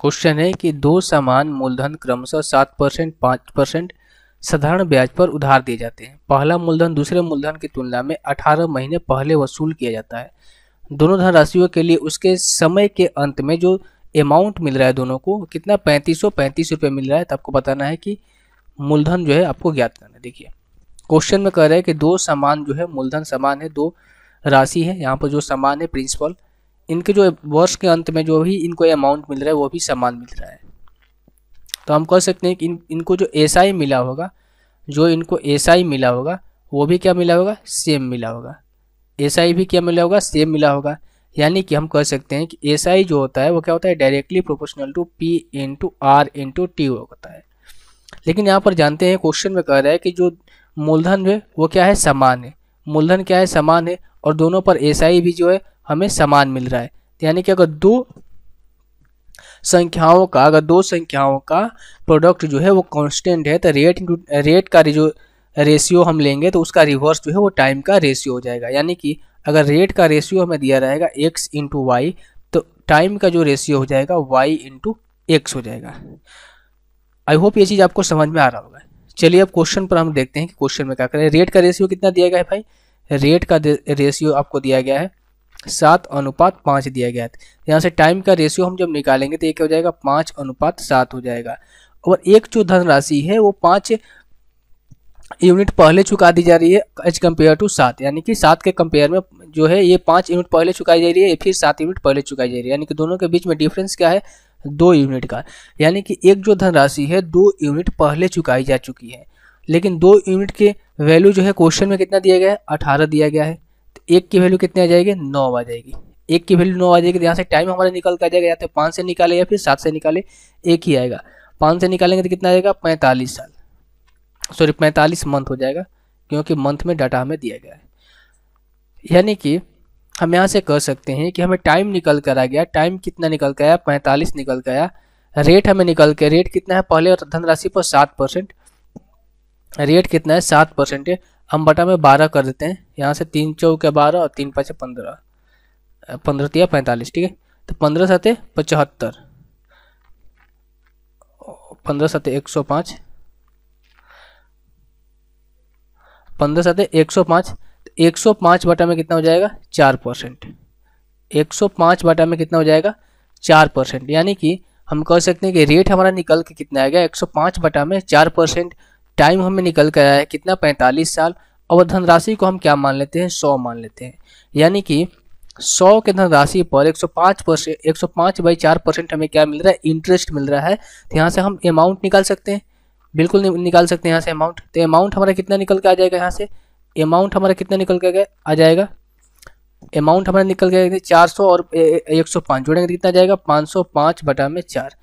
question है कि दो समान मूलधन क्रमशः सात परसेंट पाँच परसेंट साधारण ब्याज पर उधार दिए जाते हैं पहला मूलधन दूसरे मूलधन की तुलना में 18 महीने पहले वसूल किया जाता है दोनों धनराशियों के लिए उसके समय के अंत में जो अमाउंट मिल रहा है दोनों को कितना पैंतीस सौ पैंतीस रुपये मिल रहा है तो आपको बताना है कि मूलधन जो है आपको ज्ञात करना है देखिए क्वेश्चन में कह रहे हैं कि दो समान जो है मूलधन समान है दो राशि है यहाँ पर जो समान है प्रिंसिपल इनके जो वर्ष के अंत में जो भी इनको अमाउंट मिल रहा है वो भी समान मिल रहा है तो हम कह सकते हैं कि इन इनको जो एस SI मिला होगा जो इनको एस SI मिला होगा वो भी क्या मिला होगा सेम मिला होगा एस SI भी क्या मिला होगा सेम मिला होगा यानी कि हम कह सकते हैं कि एस जो होता है वो क्या होता है directly proportional to P into R into T होता है लेकिन यहाँ पर जानते हैं क्वेश्चन में कह रहा है कि जो मूलधन है वो क्या है समान है मूलधन क्या है समान है और दोनों पर एस भी जो है हमें समान मिल रहा है यानी कि अगर दो संख्याओं का अगर दो संख्याओं का प्रोडक्ट जो है वो कांस्टेंट है तो रेट इंटू रेट का जो रेशियो हम लेंगे तो उसका रिवर्स जो है वो टाइम का रेशियो हो जाएगा यानी कि अगर रेट का रेशियो हमें दिया रहेगा एक्स इंटू वाई तो टाइम का जो रेशियो हो जाएगा वाई इंटू एक्स हो जाएगा आई होप ये चीज़ आपको समझ में आ रहा होगा चलिए अब क्वेश्चन पर हम देखते हैं कि क्वेश्चन में क्या करें रेट का रेशियो कितना दिया गया है भाई रेट का रेशियो आपको दिया गया है सात अनुपात पाँच दिया गया था यहाँ से टाइम का रेशियो हम जब निकालेंगे तो ये क्या हो जाएगा पाँच अनुपात सात हो जाएगा और एक जो धनराशि है वो पाँच यूनिट पहले चुका दी जा रही है एज कम्पेयर टू सात यानी कि सात के कंपेयर में जो है ये पाँच यूनिट पहले चुकाई जा रही है फिर सात यूनिट पहले चुकाई जा रही है यानी कि दोनों के बीच में डिफरेंस क्या है दो यूनिट का यानी कि एक जो धनराशि है दो यूनिट पहले चुकाई जा चुकी है लेकिन दो यूनिट के वैल्यू जो है क्वेश्चन में कितना दिया गया है अठारह दिया गया है एक की वैल्यू कितनी आ जाएगी नौ आ जाएगी एक की वैल्यू नौ आ जाएगी तो यहाँ से टाइम हमारा निकल कर जाएगा या तो पाँच से निकाले या फिर सात से निकाले एक ही आएगा पाँच से निकालेंगे तो कितना आ जाएगा पैंतालीस साल सॉरी पैंतालीस मंथ हो जाएगा क्योंकि मंथ में डाटा हमें दिया गया है यानी कि हम यहाँ से कह सकते हैं कि हमें टाइम निकल कर आ गया टाइम कितना निकल कर आया पैंतालीस निकल कर आया रेट हमें निकल के रेट कितना है पहले धनराशि पर सात परसेंट रेट कितना है सात परसेंट है हम बटा में बारह कर देते हैं यहाँ से तीन चौके बारह और तीन पाँच पंद्रह पंद्रह तिया पैंतालीस ठीक है तो पंद्रह सते पचहत्तर पंद्रह सते एक सौ पाँच पंद्रह सते एक सौ पाँच तो एक सौ पाँच बटा में कितना हो जाएगा चार परसेंट एक सौ पाँच बटा में कितना हो जाएगा चार परसेंट यानी कि हम कह सकते हैं कि रेट हमारा निकल के कितना आएगा एक सौ पाँच बटा में चार परसेंट टाइम हमें निकल कर आया है कितना पैंतालीस साल और धनराशि को हम क्या मान लेते हैं सौ मान लेते हैं यानी कि सौ के धनराशि पर एक सौ पाँच परसेंट एक सौ पाँच बाई चार परसेंट हमें क्या मिल रहा है इंटरेस्ट मिल रहा है तो यहाँ से हम अमाउंट निकाल सकते हैं बिल्कुल निकाल सकते हैं यहाँ से अमाउंट तो अमाउंट हमारा कितना निकल के आ जाएगा यहाँ से अमाउंट हमारा कितना निकल के आ जाएगा अमाउंट हमारा निकल के चार सौ और एक सौ पाँच जोड़ेंगे तो कितना जाएगा पाँच सौ पाँच बटा में चार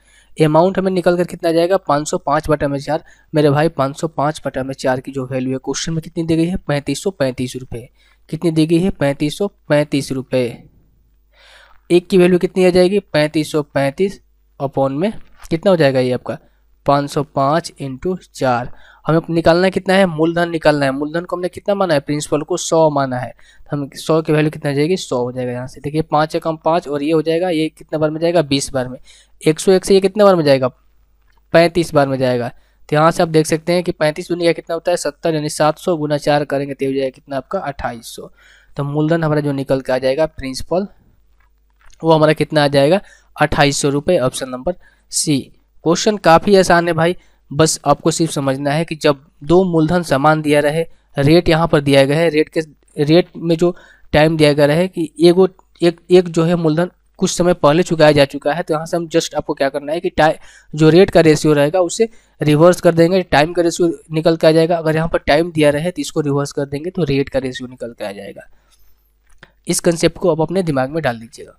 अमाउंट हमें निकल कर कितना जाएगा 505 बटा में चार मेरे भाई 505 बटा में चार की जो वैल्यू है क्वेश्चन में कितनी दी गई है पैंतीस सौ पैंतीस रुपये कितनी दी गई है पैंतीस सौ पैंतीस रुपये एक की वैल्यू कितनी आ जाएगी पैंतीस सौ पैंतीस अपॉन में कितना हो जाएगा ये आपका पाँच सौ पाँच इंटू चार हमें निकालना कितना है मूलधन निकालना है मूलधन को हमने कितना माना है प्रिंसिपल को सौ माना है तो हम सौ की वैल्यू कितना जाएगी सौ हो जाएगा यहाँ से देखिए पाँच एकम पाँच और ये हो जाएगा ये कितने बार में जाएगा बीस बार में एक सौ एक से ये कितने बार में जाएगा पैंतीस बार में जाएगा तो यहाँ से आप देख सकते हैं कि पैंतीस गुनिया कितना होता है सत्तर यानी सात सौ गुना चार करेंगे तो हो जाएगा कितना आपका अट्ठाईस सौ तो मूलधन हमारा जो निकल के आ जाएगा प्रिंसिपल वो हमारा कितना आ जाएगा अट्ठाईस सौ रुपये ऑप्शन नंबर सी क्वेश्चन काफ़ी आसान है भाई बस आपको सिर्फ समझना है कि जब दो मूलधन समान दिया रहे रेट यहाँ पर दिया गया है रेट के रेट में जो टाइम दिया गया है कि एगो एक एक जो है मूलधन कुछ समय पहले चुकाया जा चुका है तो यहाँ से हम जस्ट आपको क्या करना है कि जो रेट का रेशियो रहेगा उसे रिवर्स कर देंगे टाइम का रेशियो निकल के आ जाएगा अगर यहाँ पर टाइम दिया रहे तो इसको रिवर्स कर देंगे तो रेट का रेशियो निकल के आ जाएगा इस कंसेप्ट को आप अपने दिमाग में डाल दीजिएगा